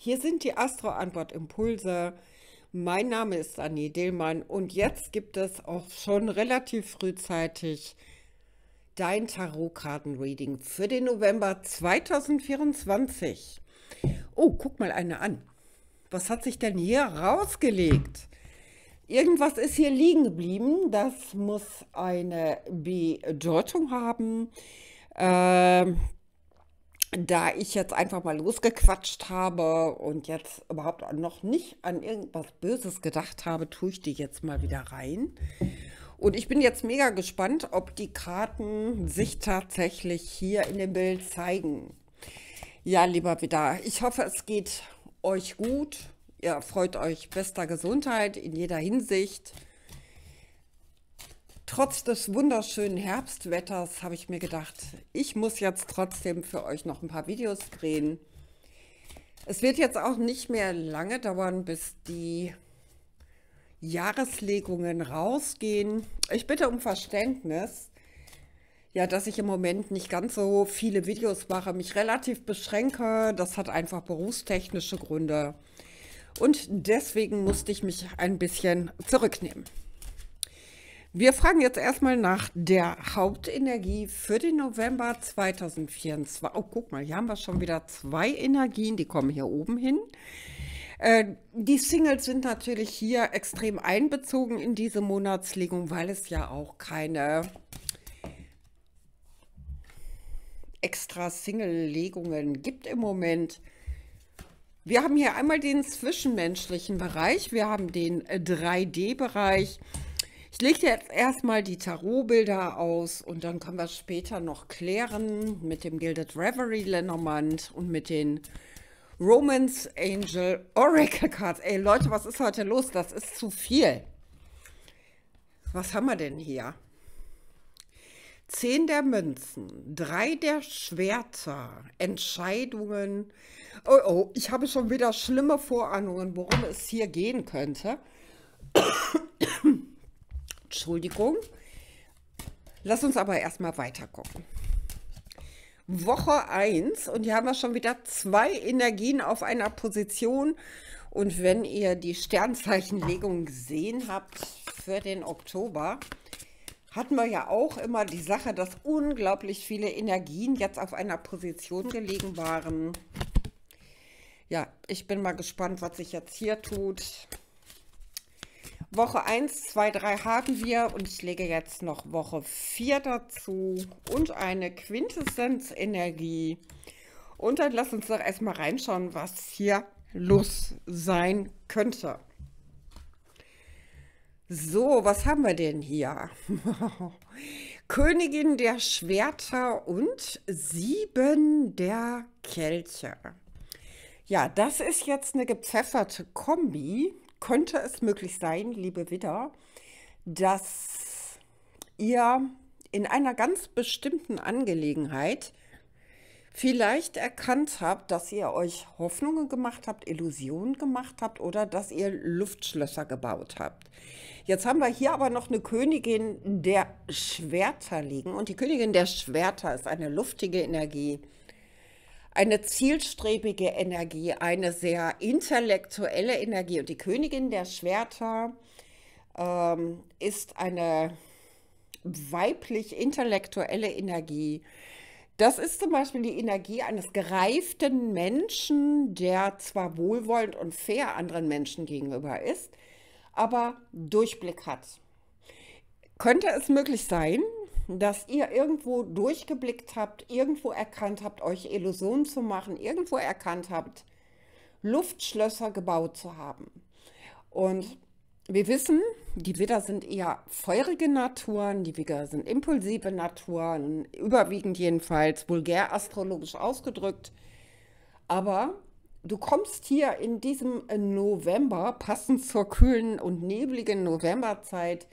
Hier sind die Astro-Antwort Impulse. Mein Name ist Annie Dillmann und jetzt gibt es auch schon relativ frühzeitig dein Tarotkarten-Reading für den November 2024. Oh, guck mal eine an. Was hat sich denn hier rausgelegt? Irgendwas ist hier liegen geblieben. Das muss eine Bedeutung haben. Ähm, da ich jetzt einfach mal losgequatscht habe und jetzt überhaupt noch nicht an irgendwas Böses gedacht habe, tue ich die jetzt mal wieder rein. Und ich bin jetzt mega gespannt, ob die Karten sich tatsächlich hier in dem Bild zeigen. Ja, lieber wieder, ich hoffe, es geht euch gut. Ihr freut euch bester Gesundheit in jeder Hinsicht. Trotz des wunderschönen Herbstwetters habe ich mir gedacht, ich muss jetzt trotzdem für euch noch ein paar Videos drehen. Es wird jetzt auch nicht mehr lange dauern, bis die Jahreslegungen rausgehen. Ich bitte um Verständnis, ja, dass ich im Moment nicht ganz so viele Videos mache, mich relativ beschränke. Das hat einfach berufstechnische Gründe. Und deswegen musste ich mich ein bisschen zurücknehmen. Wir fragen jetzt erstmal nach der Hauptenergie für den November 2024. Oh, guck mal, hier haben wir schon wieder zwei Energien, die kommen hier oben hin. Äh, die Singles sind natürlich hier extrem einbezogen in diese Monatslegung, weil es ja auch keine extra Single-Legungen gibt im Moment. Wir haben hier einmal den zwischenmenschlichen Bereich, wir haben den 3D-Bereich, ich lege jetzt erstmal die Tarotbilder aus und dann können wir später noch klären mit dem Gilded Reverie Lenormand und mit den Romance Angel Oracle Cards. Ey Leute, was ist heute los? Das ist zu viel. Was haben wir denn hier? Zehn der Münzen, drei der Schwerter, Entscheidungen. Oh, oh, ich habe schon wieder schlimme Vorahnungen, worum es hier gehen könnte. Entschuldigung. Lass uns aber erstmal weiter gucken. Woche 1 und hier haben wir schon wieder zwei Energien auf einer Position. Und wenn ihr die Sternzeichenlegung gesehen habt für den Oktober, hatten wir ja auch immer die Sache, dass unglaublich viele Energien jetzt auf einer Position gelegen waren. Ja, ich bin mal gespannt, was sich jetzt hier tut. Woche 1, 2, 3 haben wir und ich lege jetzt noch Woche 4 dazu und eine Quintessenz-Energie. Und dann lass uns doch erstmal reinschauen, was hier los sein könnte. So, was haben wir denn hier? Königin der Schwerter und Sieben der Kelche. Ja, das ist jetzt eine gepfefferte Kombi, könnte es möglich sein, liebe Widder, dass ihr in einer ganz bestimmten Angelegenheit vielleicht erkannt habt, dass ihr euch Hoffnungen gemacht habt, Illusionen gemacht habt oder dass ihr Luftschlösser gebaut habt. Jetzt haben wir hier aber noch eine Königin der Schwerter liegen und die Königin der Schwerter ist eine luftige Energie eine zielstrebige Energie, eine sehr intellektuelle Energie. Und die Königin der Schwerter ähm, ist eine weiblich intellektuelle Energie. Das ist zum Beispiel die Energie eines gereiften Menschen, der zwar wohlwollend und fair anderen Menschen gegenüber ist, aber Durchblick hat. Könnte es möglich sein, dass ihr irgendwo durchgeblickt habt, irgendwo erkannt habt, euch Illusionen zu machen, irgendwo erkannt habt, Luftschlösser gebaut zu haben. Und wir wissen, die Widder sind eher feurige Naturen, die Widder sind impulsive Naturen, überwiegend jedenfalls vulgär astrologisch ausgedrückt. Aber du kommst hier in diesem November, passend zur kühlen und nebligen Novemberzeit,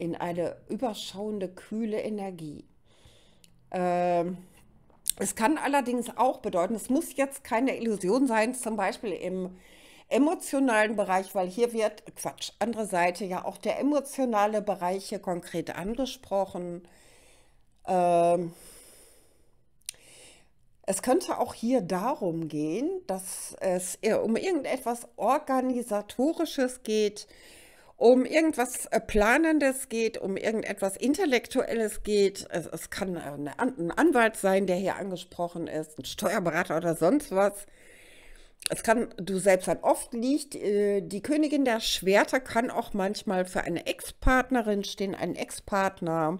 in eine überschauende kühle Energie. Ähm, es kann allerdings auch bedeuten, es muss jetzt keine Illusion sein, zum Beispiel im emotionalen Bereich, weil hier wird, Quatsch, andere Seite, ja auch der emotionale Bereich hier konkret angesprochen. Ähm, es könnte auch hier darum gehen, dass es äh, um irgendetwas Organisatorisches geht, um irgendwas äh, Planendes geht, um irgendetwas Intellektuelles geht. Es, es kann äh, eine, ein Anwalt sein, der hier angesprochen ist, ein Steuerberater oder sonst was. Es kann du selbst an oft liegt. Äh, die Königin der Schwerter kann auch manchmal für eine Ex-Partnerin stehen, ein Ex-Partner,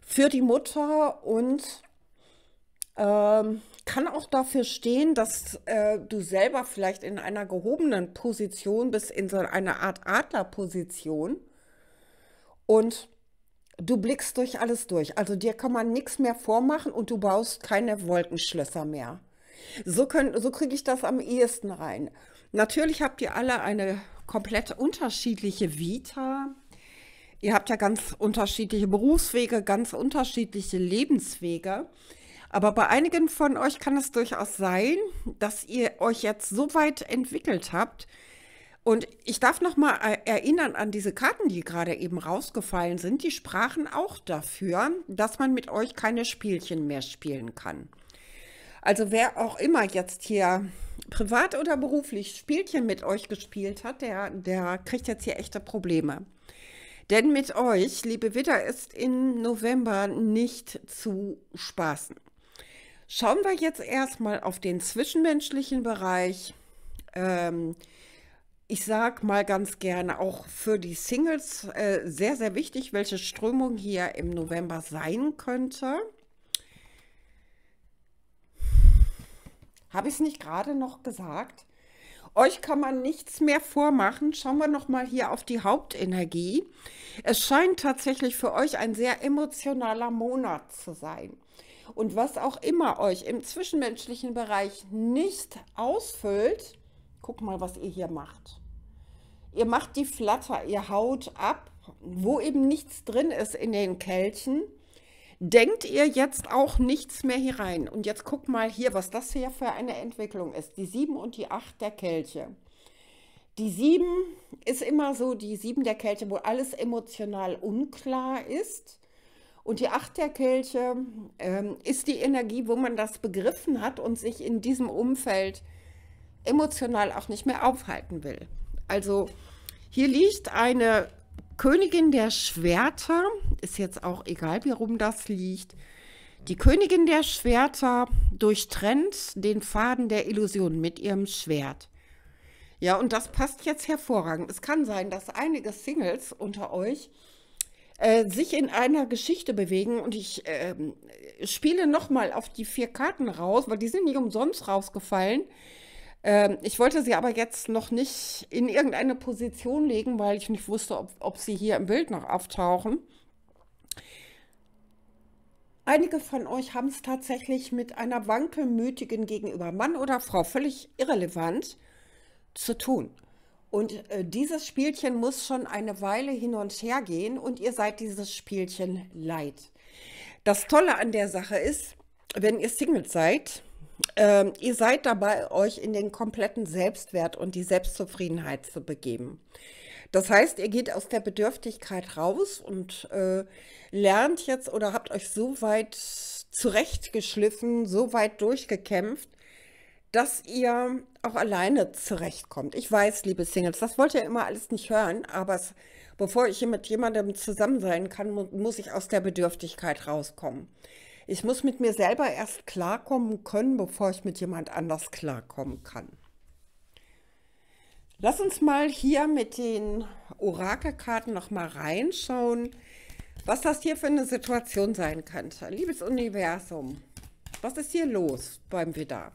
für die Mutter und ähm, kann auch dafür stehen, dass äh, du selber vielleicht in einer gehobenen Position bist, in so einer Art Adlerposition und du blickst durch alles durch. Also dir kann man nichts mehr vormachen und du baust keine Wolkenschlösser mehr. So, so kriege ich das am ehesten rein. Natürlich habt ihr alle eine komplett unterschiedliche Vita. Ihr habt ja ganz unterschiedliche Berufswege, ganz unterschiedliche Lebenswege. Aber bei einigen von euch kann es durchaus sein, dass ihr euch jetzt so weit entwickelt habt. Und ich darf noch mal erinnern an diese Karten, die gerade eben rausgefallen sind. Die sprachen auch dafür, dass man mit euch keine Spielchen mehr spielen kann. Also wer auch immer jetzt hier privat oder beruflich Spielchen mit euch gespielt hat, der, der kriegt jetzt hier echte Probleme. Denn mit euch, liebe Witter, ist im November nicht zu spaßen. Schauen wir jetzt erstmal auf den zwischenmenschlichen Bereich. Ähm, ich sage mal ganz gerne auch für die Singles äh, sehr, sehr wichtig, welche Strömung hier im November sein könnte. Habe ich es nicht gerade noch gesagt? Euch kann man nichts mehr vormachen. Schauen wir nochmal hier auf die Hauptenergie. Es scheint tatsächlich für euch ein sehr emotionaler Monat zu sein. Und was auch immer euch im zwischenmenschlichen Bereich nicht ausfüllt, guck mal, was ihr hier macht. Ihr macht die Flatter, ihr haut ab, wo eben nichts drin ist in den Kelchen, denkt ihr jetzt auch nichts mehr hier rein. Und jetzt guck mal hier, was das hier für eine Entwicklung ist. Die 7 und die 8 der Kelche. Die 7 ist immer so die 7 der Kelche, wo alles emotional unklar ist. Und die Acht ähm, ist die Energie, wo man das begriffen hat und sich in diesem Umfeld emotional auch nicht mehr aufhalten will. Also hier liegt eine Königin der Schwerter, ist jetzt auch egal, wie rum das liegt. Die Königin der Schwerter durchtrennt den Faden der Illusion mit ihrem Schwert. Ja, und das passt jetzt hervorragend. Es kann sein, dass einige Singles unter euch äh, sich in einer Geschichte bewegen. Und ich äh, spiele nochmal auf die vier Karten raus, weil die sind nicht umsonst rausgefallen. Ähm, ich wollte sie aber jetzt noch nicht in irgendeine Position legen, weil ich nicht wusste, ob, ob sie hier im Bild noch auftauchen. Einige von euch haben es tatsächlich mit einer wankelmütigen gegenüber Mann oder Frau, völlig irrelevant, zu tun. Und äh, dieses Spielchen muss schon eine Weile hin und her gehen und ihr seid dieses Spielchen leid. Das Tolle an der Sache ist, wenn ihr Single seid, ähm, ihr seid dabei, euch in den kompletten Selbstwert und die Selbstzufriedenheit zu begeben. Das heißt, ihr geht aus der Bedürftigkeit raus und äh, lernt jetzt oder habt euch so weit zurechtgeschliffen, so weit durchgekämpft, dass ihr auch alleine zurechtkommt. Ich weiß, liebe Singles, das wollt ihr immer alles nicht hören, aber es, bevor ich hier mit jemandem zusammen sein kann, muss ich aus der Bedürftigkeit rauskommen. Ich muss mit mir selber erst klarkommen können, bevor ich mit jemand anders klarkommen kann. Lass uns mal hier mit den Orakelkarten nochmal reinschauen, was das hier für eine Situation sein könnte. Liebes Universum, was ist hier los beim Widder?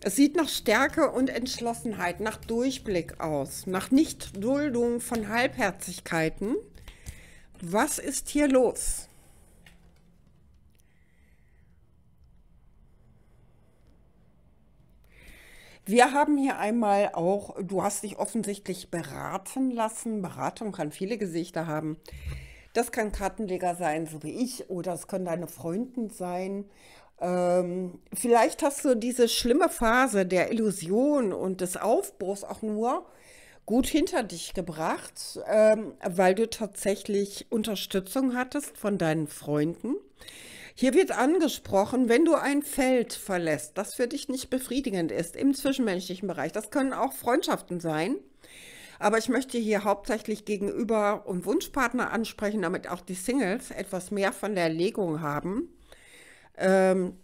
Es sieht nach Stärke und Entschlossenheit, nach Durchblick aus, nach Nichtduldung von Halbherzigkeiten. Was ist hier los? Wir haben hier einmal auch, du hast dich offensichtlich beraten lassen. Beratung kann viele Gesichter haben. Das kann Kartenleger sein, so wie ich, oder es können deine Freunden sein ähm, vielleicht hast du diese schlimme Phase der Illusion und des Aufbruchs auch nur gut hinter dich gebracht, ähm, weil du tatsächlich Unterstützung hattest von deinen Freunden. Hier wird angesprochen, wenn du ein Feld verlässt, das für dich nicht befriedigend ist im zwischenmenschlichen Bereich. Das können auch Freundschaften sein. Aber ich möchte hier hauptsächlich Gegenüber und Wunschpartner ansprechen, damit auch die Singles etwas mehr von der Erlegung haben. Ähm,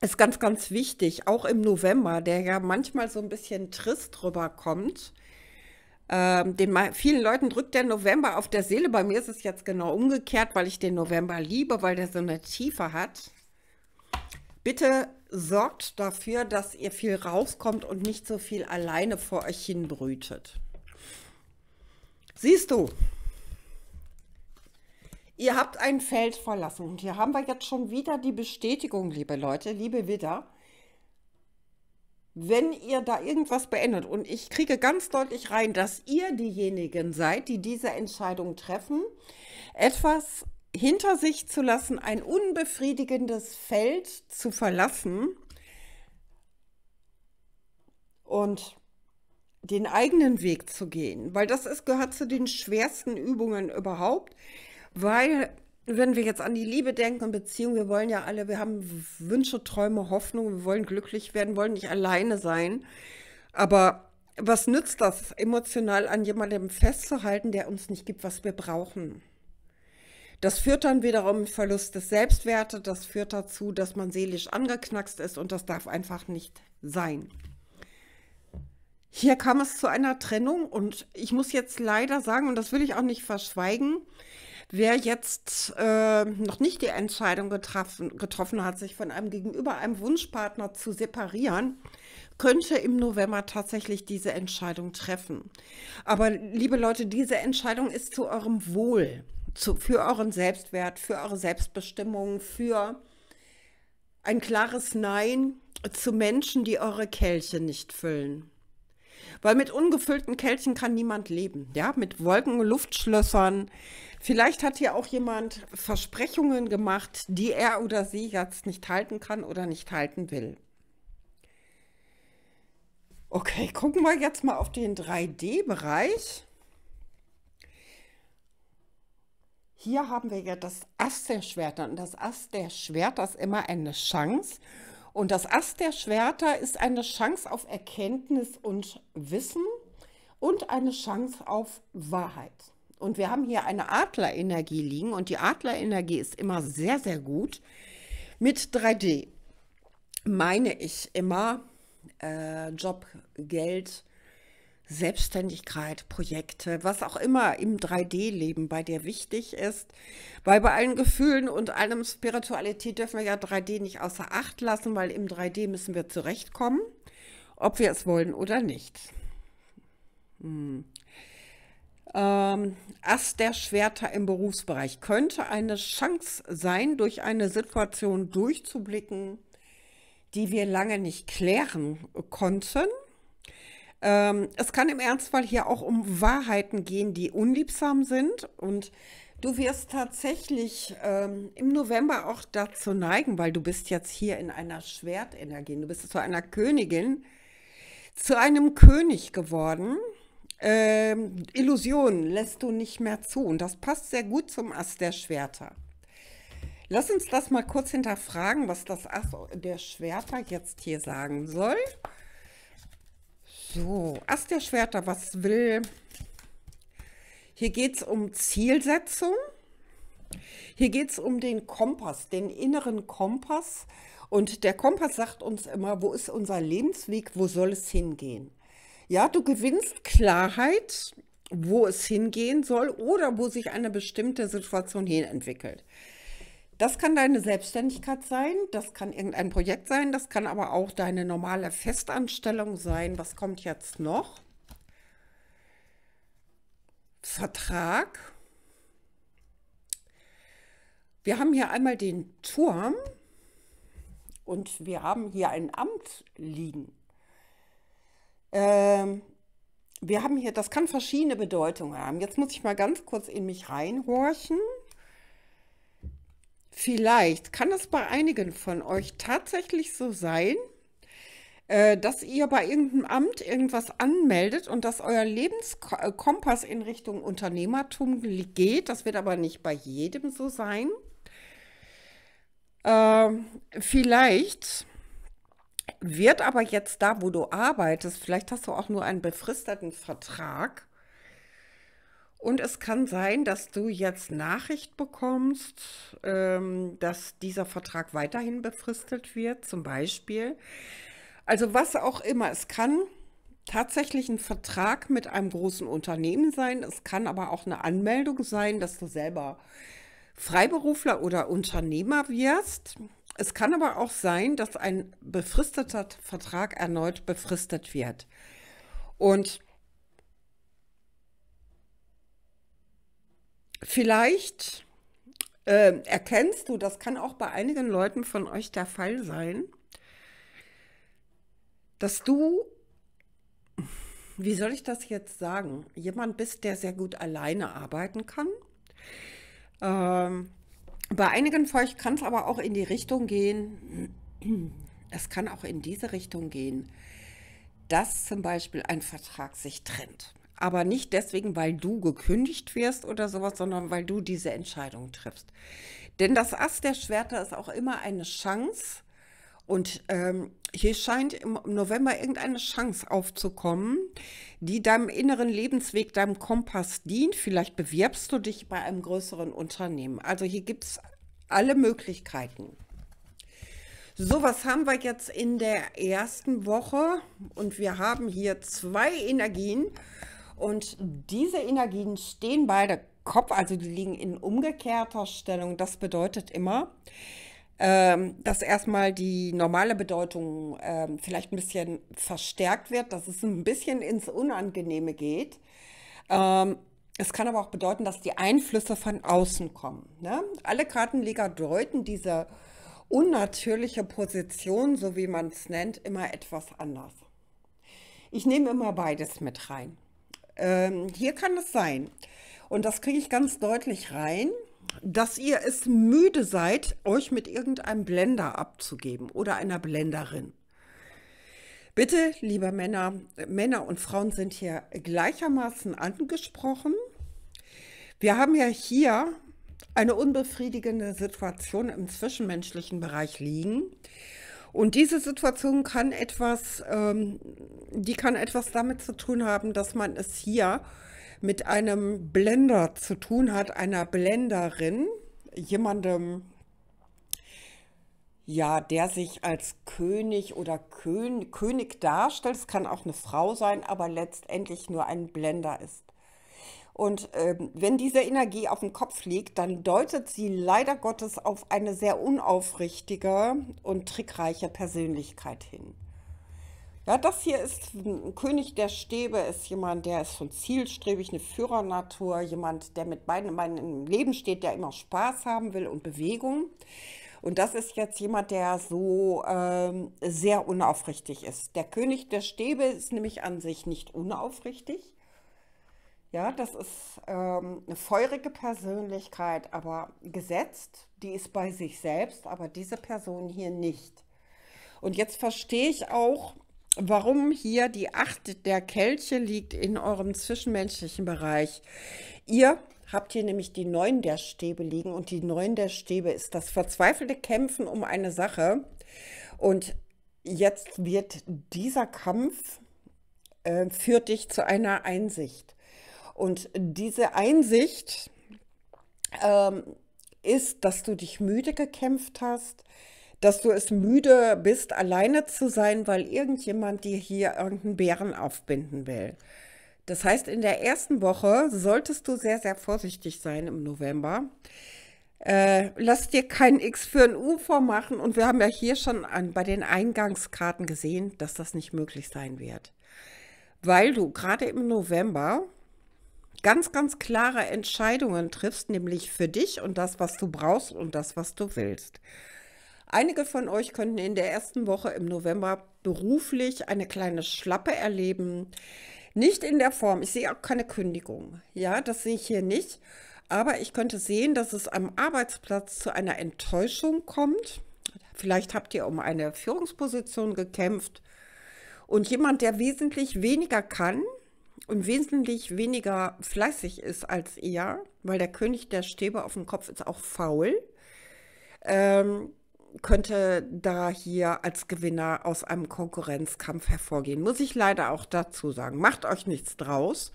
ist ganz, ganz wichtig, auch im November, der ja manchmal so ein bisschen trist rüberkommt. Ähm, den vielen Leuten drückt der November auf der Seele. Bei mir ist es jetzt genau umgekehrt, weil ich den November liebe, weil der so eine Tiefe hat. Bitte sorgt dafür, dass ihr viel rauskommt und nicht so viel alleine vor euch hinbrütet. Siehst du, Ihr habt ein Feld verlassen. Und hier haben wir jetzt schon wieder die Bestätigung, liebe Leute, liebe Widder. Wenn ihr da irgendwas beendet, und ich kriege ganz deutlich rein, dass ihr diejenigen seid, die diese Entscheidung treffen, etwas hinter sich zu lassen, ein unbefriedigendes Feld zu verlassen und den eigenen Weg zu gehen, weil das ist, gehört zu den schwersten Übungen überhaupt, weil, wenn wir jetzt an die Liebe denken und Beziehung, wir wollen ja alle, wir haben Wünsche, Träume, Hoffnung, wir wollen glücklich werden, wollen nicht alleine sein. Aber was nützt das, emotional an jemandem festzuhalten, der uns nicht gibt, was wir brauchen? Das führt dann wiederum Verlust des Selbstwertes, das führt dazu, dass man seelisch angeknackst ist und das darf einfach nicht sein. Hier kam es zu einer Trennung und ich muss jetzt leider sagen, und das will ich auch nicht verschweigen, Wer jetzt äh, noch nicht die Entscheidung getroffen, getroffen hat, sich von einem gegenüber einem Wunschpartner zu separieren, könnte im November tatsächlich diese Entscheidung treffen. Aber liebe Leute, diese Entscheidung ist zu eurem Wohl, zu, für euren Selbstwert, für eure Selbstbestimmung, für ein klares Nein zu Menschen, die eure Kelche nicht füllen. Weil mit ungefüllten Kelchen kann niemand leben. Ja, mit Wolken, Luftschlössern, Vielleicht hat hier auch jemand Versprechungen gemacht, die er oder sie jetzt nicht halten kann oder nicht halten will. Okay, gucken wir jetzt mal auf den 3D-Bereich. Hier haben wir ja das Ass der Schwerter und das Ass der Schwerter ist immer eine Chance. Und das Ass der Schwerter ist eine Chance auf Erkenntnis und Wissen und eine Chance auf Wahrheit. Und wir haben hier eine Adlerenergie liegen und die Adlerenergie ist immer sehr, sehr gut mit 3D. Meine ich immer äh, Job, Geld, Selbstständigkeit, Projekte, was auch immer im 3D-Leben bei dir wichtig ist. Weil bei allen Gefühlen und allem Spiritualität dürfen wir ja 3D nicht außer Acht lassen, weil im 3D müssen wir zurechtkommen, ob wir es wollen oder nicht. Hm ähm, Ast der Schwerter im Berufsbereich könnte eine Chance sein, durch eine Situation durchzublicken, die wir lange nicht klären konnten. Ähm, es kann im Ernstfall hier auch um Wahrheiten gehen, die unliebsam sind. Und du wirst tatsächlich ähm, im November auch dazu neigen, weil du bist jetzt hier in einer Schwertenergie, du bist zu einer Königin, zu einem König geworden ähm, Illusionen lässt du nicht mehr zu. Und das passt sehr gut zum Ass der Schwerter. Lass uns das mal kurz hinterfragen, was das Ass der Schwerter jetzt hier sagen soll. So, Ass der Schwerter, was will... Hier geht es um Zielsetzung. Hier geht es um den Kompass, den inneren Kompass. Und der Kompass sagt uns immer, wo ist unser Lebensweg, wo soll es hingehen. Ja, du gewinnst Klarheit, wo es hingehen soll oder wo sich eine bestimmte Situation hin entwickelt. Das kann deine Selbstständigkeit sein, das kann irgendein Projekt sein, das kann aber auch deine normale Festanstellung sein. Was kommt jetzt noch? Vertrag. Wir haben hier einmal den Turm und wir haben hier ein Amt liegen. Ähm, wir haben hier, das kann verschiedene Bedeutungen haben. Jetzt muss ich mal ganz kurz in mich reinhorchen. Vielleicht kann es bei einigen von euch tatsächlich so sein, äh, dass ihr bei irgendeinem Amt irgendwas anmeldet und dass euer Lebenskompass in Richtung Unternehmertum geht. Das wird aber nicht bei jedem so sein. Ähm, vielleicht wird aber jetzt da, wo du arbeitest, vielleicht hast du auch nur einen befristeten Vertrag. Und es kann sein, dass du jetzt Nachricht bekommst, ähm, dass dieser Vertrag weiterhin befristet wird, zum Beispiel. Also was auch immer. Es kann tatsächlich ein Vertrag mit einem großen Unternehmen sein. Es kann aber auch eine Anmeldung sein, dass du selber Freiberufler oder Unternehmer wirst. Es kann aber auch sein, dass ein befristeter Vertrag erneut befristet wird. Und vielleicht äh, erkennst du, das kann auch bei einigen Leuten von euch der Fall sein, dass du, wie soll ich das jetzt sagen, jemand bist, der sehr gut alleine arbeiten kann. Ähm, bei einigen Feucht kann es aber auch in die Richtung gehen, es kann auch in diese Richtung gehen, dass zum Beispiel ein Vertrag sich trennt. Aber nicht deswegen, weil du gekündigt wirst oder sowas, sondern weil du diese Entscheidung triffst. Denn das Ass der Schwerter ist auch immer eine Chance und ähm, hier scheint im November irgendeine Chance aufzukommen, die deinem inneren Lebensweg, deinem Kompass dient. Vielleicht bewirbst du dich bei einem größeren Unternehmen. Also hier gibt es alle Möglichkeiten. So, was haben wir jetzt in der ersten Woche? Und wir haben hier zwei Energien. Und diese Energien stehen beide Kopf, also die liegen in umgekehrter Stellung. Das bedeutet immer, ähm, dass erstmal die normale Bedeutung ähm, vielleicht ein bisschen verstärkt wird, dass es ein bisschen ins Unangenehme geht. Ähm, es kann aber auch bedeuten, dass die Einflüsse von außen kommen. Ne? Alle Kartenleger deuten diese unnatürliche Position, so wie man es nennt, immer etwas anders. Ich nehme immer beides mit rein. Ähm, hier kann es sein, und das kriege ich ganz deutlich rein, dass ihr es müde seid, euch mit irgendeinem Blender abzugeben oder einer Blenderin. Bitte, liebe Männer, Männer und Frauen sind hier gleichermaßen angesprochen. Wir haben ja hier eine unbefriedigende Situation im zwischenmenschlichen Bereich liegen. Und diese Situation kann etwas, ähm, die kann etwas damit zu tun haben, dass man es hier äh, mit einem Blender zu tun hat, einer Blenderin, jemandem, ja, der sich als König oder Kön König darstellt. Es kann auch eine Frau sein, aber letztendlich nur ein Blender ist. Und ähm, wenn diese Energie auf dem Kopf liegt, dann deutet sie leider Gottes auf eine sehr unaufrichtige und trickreiche Persönlichkeit hin. Ja, das hier ist hm, ein König der Stäbe, ist jemand, der ist schon zielstrebig, eine Führernatur, jemand, der mit beiden Beinen im Leben steht, der immer Spaß haben will und Bewegung. Und das ist jetzt jemand, der so ähm, sehr unaufrichtig ist. Der König der Stäbe ist nämlich an sich nicht unaufrichtig. Ja, das ist ähm, eine feurige Persönlichkeit, aber gesetzt. Die ist bei sich selbst, aber diese Person hier nicht. Und jetzt verstehe ich auch, warum hier die Acht der Kelche liegt in eurem zwischenmenschlichen Bereich. Ihr habt hier nämlich die Neun der Stäbe liegen und die Neun der Stäbe ist das verzweifelte Kämpfen um eine Sache. Und jetzt wird dieser Kampf, äh, führt dich zu einer Einsicht. Und diese Einsicht ähm, ist, dass du dich müde gekämpft hast, dass du es müde bist, alleine zu sein, weil irgendjemand dir hier irgendeinen Bären aufbinden will. Das heißt, in der ersten Woche solltest du sehr, sehr vorsichtig sein im November. Äh, lass dir kein X für ein U vormachen. Und wir haben ja hier schon an, bei den Eingangskarten gesehen, dass das nicht möglich sein wird. Weil du gerade im November ganz, ganz klare Entscheidungen triffst, nämlich für dich und das, was du brauchst und das, was du willst. Einige von euch könnten in der ersten Woche im November beruflich eine kleine Schlappe erleben. Nicht in der Form. Ich sehe auch keine Kündigung. Ja, das sehe ich hier nicht. Aber ich könnte sehen, dass es am Arbeitsplatz zu einer Enttäuschung kommt. Vielleicht habt ihr um eine Führungsposition gekämpft. Und jemand, der wesentlich weniger kann und wesentlich weniger fleißig ist als ihr, weil der König der Stäbe auf dem Kopf ist auch faul, ähm, könnte da hier als Gewinner aus einem Konkurrenzkampf hervorgehen. Muss ich leider auch dazu sagen. Macht euch nichts draus.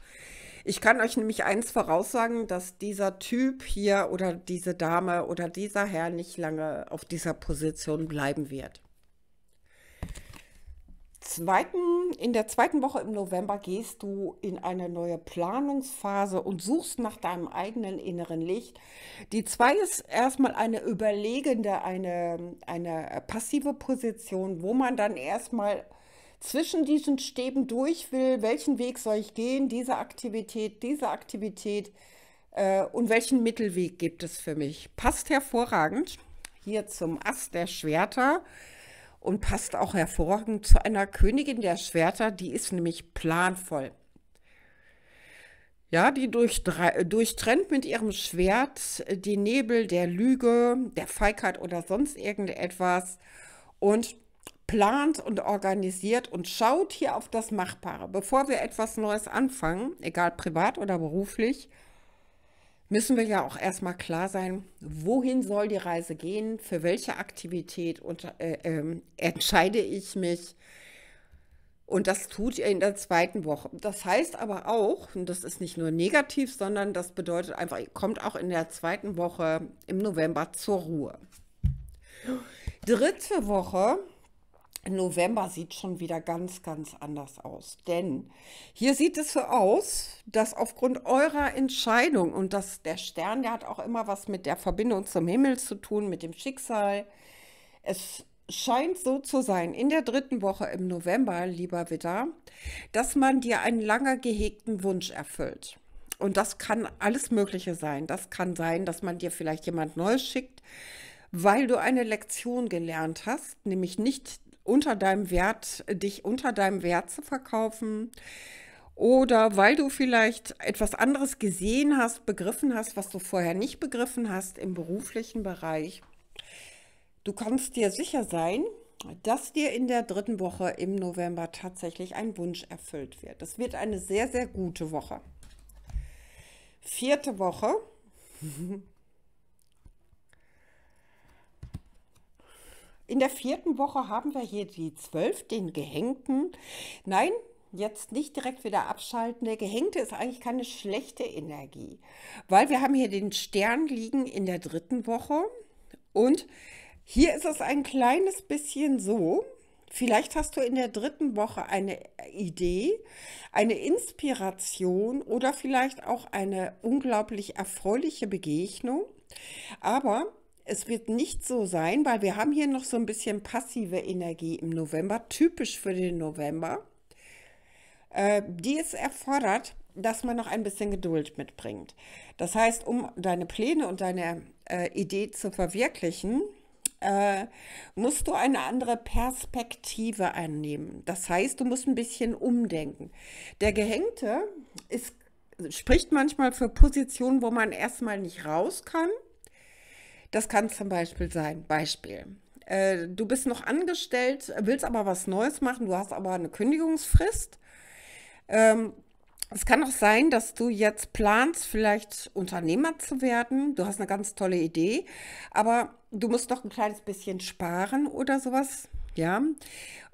Ich kann euch nämlich eins voraussagen, dass dieser Typ hier oder diese Dame oder dieser Herr nicht lange auf dieser Position bleiben wird zweiten, in der zweiten Woche im November gehst du in eine neue Planungsphase und suchst nach deinem eigenen inneren Licht. Die zwei ist erstmal eine überlegende, eine, eine passive Position, wo man dann erstmal zwischen diesen Stäben durch will, welchen Weg soll ich gehen, diese Aktivität, diese Aktivität äh, und welchen Mittelweg gibt es für mich. Passt hervorragend hier zum Ast der Schwerter und passt auch hervorragend zu einer Königin der Schwerter, die ist nämlich planvoll. Ja, die äh, durchtrennt mit ihrem Schwert äh, die Nebel der Lüge, der Feigheit oder sonst irgendetwas und plant und organisiert und schaut hier auf das Machbare. Bevor wir etwas Neues anfangen, egal privat oder beruflich, müssen wir ja auch erstmal klar sein, wohin soll die Reise gehen, für welche Aktivität unter, äh, äh, entscheide ich mich. Und das tut ihr in der zweiten Woche. Das heißt aber auch, und das ist nicht nur negativ, sondern das bedeutet einfach, ihr kommt auch in der zweiten Woche im November zur Ruhe. Dritte Woche November sieht schon wieder ganz, ganz anders aus. Denn hier sieht es so aus, dass aufgrund eurer Entscheidung und dass der Stern, der hat auch immer was mit der Verbindung zum Himmel zu tun, mit dem Schicksal. Es scheint so zu sein, in der dritten Woche im November, lieber Witter, dass man dir einen lange gehegten Wunsch erfüllt. Und das kann alles Mögliche sein. Das kann sein, dass man dir vielleicht jemand Neues schickt, weil du eine Lektion gelernt hast, nämlich nicht unter deinem Wert, äh, dich unter deinem Wert zu verkaufen oder weil du vielleicht etwas anderes gesehen hast, begriffen hast, was du vorher nicht begriffen hast im beruflichen Bereich. Du kannst dir sicher sein, dass dir in der dritten Woche im November tatsächlich ein Wunsch erfüllt wird. Das wird eine sehr, sehr gute Woche. Vierte Woche. In der vierten Woche haben wir hier die zwölf, den Gehängten. Nein, jetzt nicht direkt wieder abschalten. Der Gehängte ist eigentlich keine schlechte Energie, weil wir haben hier den Stern liegen in der dritten Woche. Und hier ist es ein kleines bisschen so, Vielleicht hast du in der dritten Woche eine Idee, eine Inspiration oder vielleicht auch eine unglaublich erfreuliche Begegnung. Aber es wird nicht so sein, weil wir haben hier noch so ein bisschen passive Energie im November, typisch für den November, äh, die es erfordert, dass man noch ein bisschen Geduld mitbringt. Das heißt, um deine Pläne und deine äh, Idee zu verwirklichen, äh, musst du eine andere Perspektive annehmen. Das heißt, du musst ein bisschen umdenken. Der Gehängte ist, spricht manchmal für Positionen, wo man erstmal nicht raus kann das kann zum Beispiel sein, Beispiel. Äh, du bist noch angestellt, willst aber was Neues machen, du hast aber eine Kündigungsfrist. Ähm, es kann auch sein, dass du jetzt planst, vielleicht Unternehmer zu werden. Du hast eine ganz tolle Idee, aber du musst noch ein kleines bisschen sparen oder sowas. Ja,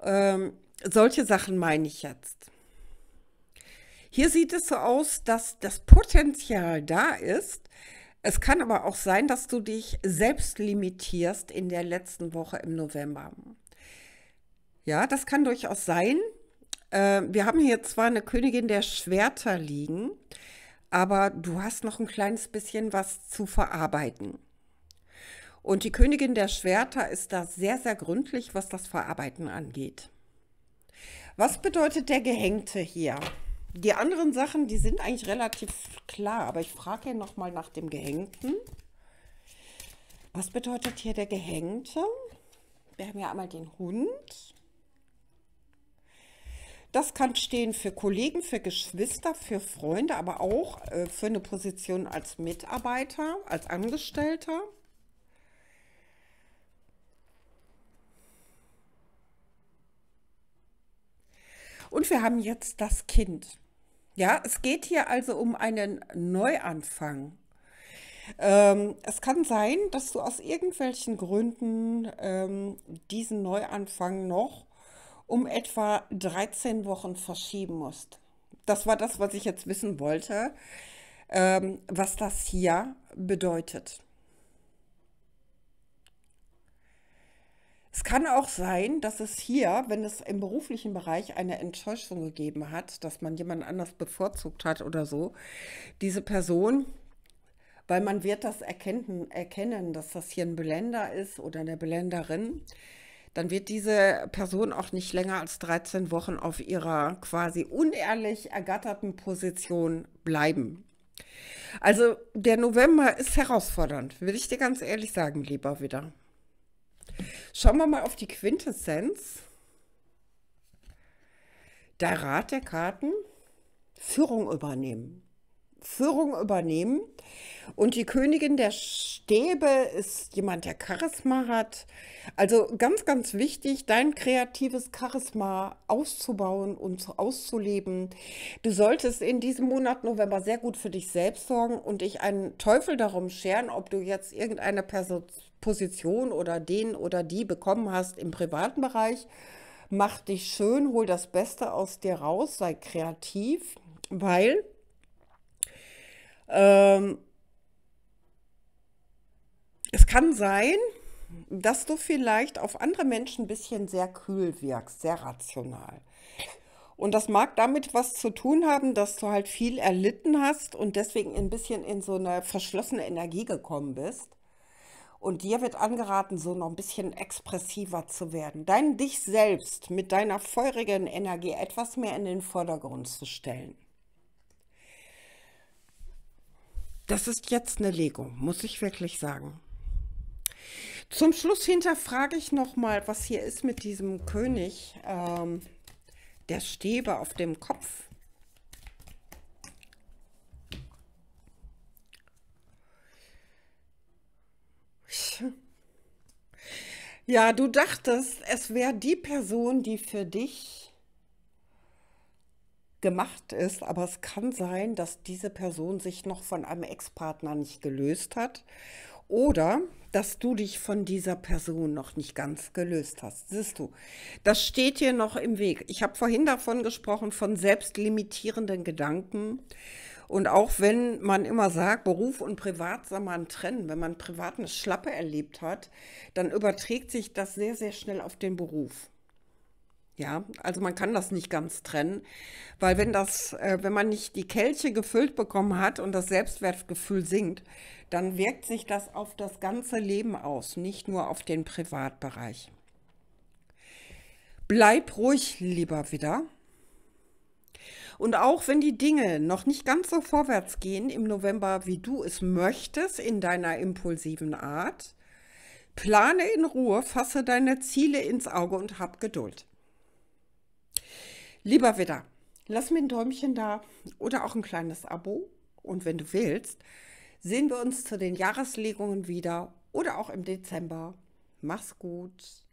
ähm, solche Sachen meine ich jetzt. Hier sieht es so aus, dass das Potenzial da ist, es kann aber auch sein, dass du dich selbst limitierst in der letzten Woche im November. Ja, das kann durchaus sein. Äh, wir haben hier zwar eine Königin der Schwerter liegen, aber du hast noch ein kleines bisschen was zu verarbeiten. Und die Königin der Schwerter ist da sehr, sehr gründlich, was das Verarbeiten angeht. Was bedeutet der Gehängte hier? die anderen Sachen, die sind eigentlich relativ klar, aber ich frage ihn nochmal nach dem Gehängten. Was bedeutet hier der Gehängte? Wir haben ja einmal den Hund. Das kann stehen für Kollegen, für Geschwister, für Freunde, aber auch äh, für eine Position als Mitarbeiter, als Angestellter. Und wir haben jetzt das Kind. Ja, es geht hier also um einen Neuanfang. Ähm, es kann sein, dass du aus irgendwelchen Gründen ähm, diesen Neuanfang noch um etwa 13 Wochen verschieben musst. Das war das, was ich jetzt wissen wollte, ähm, was das hier bedeutet. Es kann auch sein, dass es hier, wenn es im beruflichen Bereich eine Enttäuschung gegeben hat, dass man jemand anders bevorzugt hat oder so, diese Person, weil man wird das erkennen, erkennen dass das hier ein Beländer ist oder eine Beländerin, dann wird diese Person auch nicht länger als 13 Wochen auf ihrer quasi unehrlich ergatterten Position bleiben. Also der November ist herausfordernd, will ich dir ganz ehrlich sagen, lieber wieder. Schauen wir mal auf die Quintessenz. Der Rat der Karten, Führung übernehmen. Führung übernehmen. Und die Königin der Stäbe ist jemand, der Charisma hat. Also ganz, ganz wichtig, dein kreatives Charisma auszubauen und auszuleben. Du solltest in diesem Monat November sehr gut für dich selbst sorgen und dich einen Teufel darum scheren, ob du jetzt irgendeine Person Position oder den oder die bekommen hast im privaten Bereich. Mach dich schön, hol das Beste aus dir raus, sei kreativ, weil ähm, es kann sein, dass du vielleicht auf andere Menschen ein bisschen sehr kühl wirkst, sehr rational. Und das mag damit was zu tun haben, dass du halt viel erlitten hast und deswegen ein bisschen in so eine verschlossene Energie gekommen bist. Und dir wird angeraten, so noch ein bisschen expressiver zu werden. Dein Dich selbst mit deiner feurigen Energie etwas mehr in den Vordergrund zu stellen. Das ist jetzt eine Legung, muss ich wirklich sagen. Zum Schluss hinterfrage ich nochmal, was hier ist mit diesem König ähm, der Stäbe auf dem Kopf. Ja, du dachtest, es wäre die Person, die für dich gemacht ist, aber es kann sein, dass diese Person sich noch von einem Ex-Partner nicht gelöst hat oder dass du dich von dieser Person noch nicht ganz gelöst hast. Siehst du, das steht dir noch im Weg. Ich habe vorhin davon gesprochen, von selbstlimitierenden Gedanken und auch wenn man immer sagt, Beruf und Privat soll man trennen, wenn man privat eine Schlappe erlebt hat, dann überträgt sich das sehr, sehr schnell auf den Beruf. Ja, also man kann das nicht ganz trennen, weil wenn das, äh, wenn man nicht die Kelche gefüllt bekommen hat und das Selbstwertgefühl sinkt, dann wirkt sich das auf das ganze Leben aus, nicht nur auf den Privatbereich. Bleib ruhig lieber wieder und auch wenn die Dinge noch nicht ganz so vorwärts gehen im November, wie du es möchtest, in deiner impulsiven Art, plane in Ruhe, fasse deine Ziele ins Auge und hab Geduld. Lieber Widder, lass mir ein Däumchen da oder auch ein kleines Abo. Und wenn du willst, sehen wir uns zu den Jahreslegungen wieder oder auch im Dezember. Mach's gut.